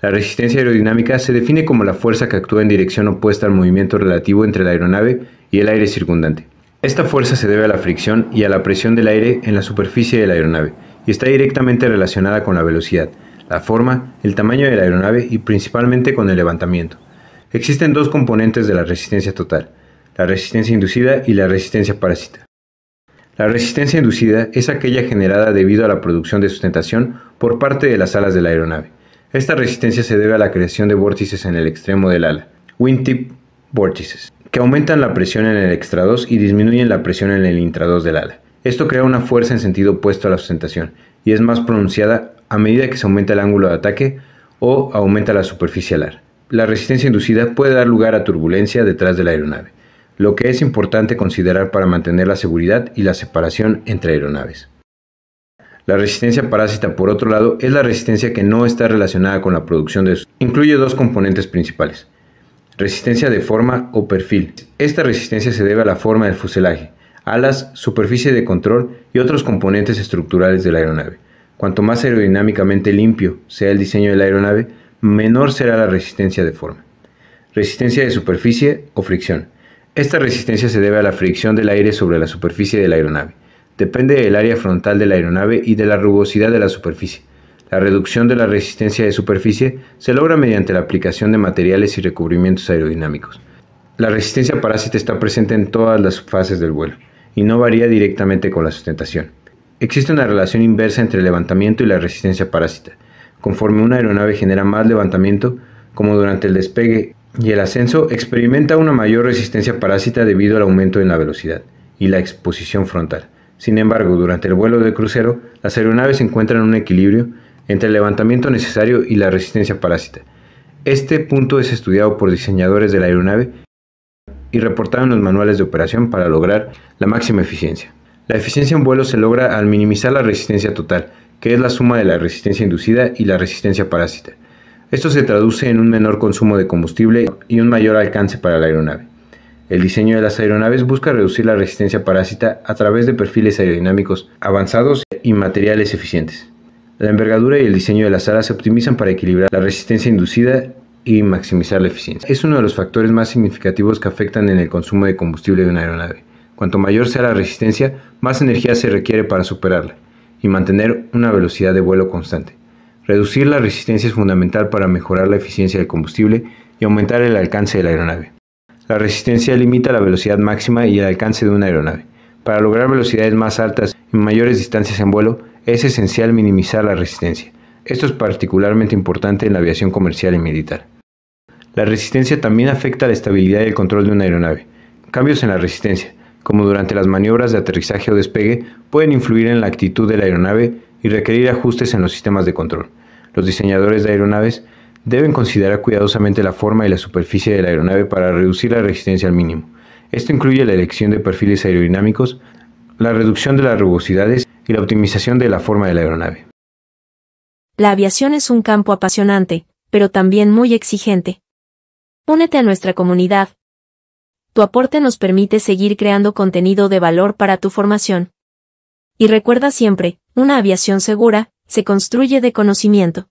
La resistencia aerodinámica se define como la fuerza que actúa en dirección opuesta al movimiento relativo entre la aeronave y el aire circundante. Esta fuerza se debe a la fricción y a la presión del aire en la superficie de la aeronave y está directamente relacionada con la velocidad, la forma, el tamaño de la aeronave y principalmente con el levantamiento. Existen dos componentes de la resistencia total, la resistencia inducida y la resistencia parásita. La resistencia inducida es aquella generada debido a la producción de sustentación por parte de las alas de la aeronave. Esta resistencia se debe a la creación de vórtices en el extremo del ala, wingtip vórtices, que aumentan la presión en el extrados y disminuyen la presión en el intrados del ala. Esto crea una fuerza en sentido opuesto a la sustentación y es más pronunciada a medida que se aumenta el ángulo de ataque o aumenta la superficie alar. La resistencia inducida puede dar lugar a turbulencia detrás de la aeronave, lo que es importante considerar para mantener la seguridad y la separación entre aeronaves. La resistencia parásita, por otro lado, es la resistencia que no está relacionada con la producción de... Incluye dos componentes principales. Resistencia de forma o perfil. Esta resistencia se debe a la forma del fuselaje, alas, superficie de control y otros componentes estructurales de la aeronave. Cuanto más aerodinámicamente limpio sea el diseño de la aeronave, menor será la resistencia de forma. Resistencia de superficie o fricción. Esta resistencia se debe a la fricción del aire sobre la superficie de la aeronave. Depende del área frontal de la aeronave y de la rugosidad de la superficie. La reducción de la resistencia de superficie se logra mediante la aplicación de materiales y recubrimientos aerodinámicos. La resistencia parásita está presente en todas las fases del vuelo y no varía directamente con la sustentación. Existe una relación inversa entre el levantamiento y la resistencia parásita. Conforme una aeronave genera más levantamiento, como durante el despegue y el ascenso, experimenta una mayor resistencia parásita debido al aumento en la velocidad y la exposición frontal. Sin embargo, durante el vuelo de crucero, las aeronaves encuentran un equilibrio entre el levantamiento necesario y la resistencia parásita. Este punto es estudiado por diseñadores de la aeronave y reportado en los manuales de operación para lograr la máxima eficiencia. La eficiencia en vuelo se logra al minimizar la resistencia total, que es la suma de la resistencia inducida y la resistencia parásita. Esto se traduce en un menor consumo de combustible y un mayor alcance para la aeronave. El diseño de las aeronaves busca reducir la resistencia parásita a través de perfiles aerodinámicos avanzados y materiales eficientes. La envergadura y el diseño de las alas se optimizan para equilibrar la resistencia inducida y maximizar la eficiencia. Es uno de los factores más significativos que afectan en el consumo de combustible de una aeronave. Cuanto mayor sea la resistencia, más energía se requiere para superarla y mantener una velocidad de vuelo constante. Reducir la resistencia es fundamental para mejorar la eficiencia del combustible y aumentar el alcance de la aeronave. La resistencia limita la velocidad máxima y el alcance de una aeronave. Para lograr velocidades más altas y mayores distancias en vuelo, es esencial minimizar la resistencia. Esto es particularmente importante en la aviación comercial y militar. La resistencia también afecta la estabilidad y el control de una aeronave. Cambios en la resistencia, como durante las maniobras de aterrizaje o despegue, pueden influir en la actitud de la aeronave y requerir ajustes en los sistemas de control. Los diseñadores de aeronaves deben considerar cuidadosamente la forma y la superficie de la aeronave para reducir la resistencia al mínimo. Esto incluye la elección de perfiles aerodinámicos, la reducción de las rugosidades y la optimización de la forma de la aeronave. La aviación es un campo apasionante, pero también muy exigente. Únete a nuestra comunidad. Tu aporte nos permite seguir creando contenido de valor para tu formación. Y recuerda siempre, una aviación segura, se construye de conocimiento.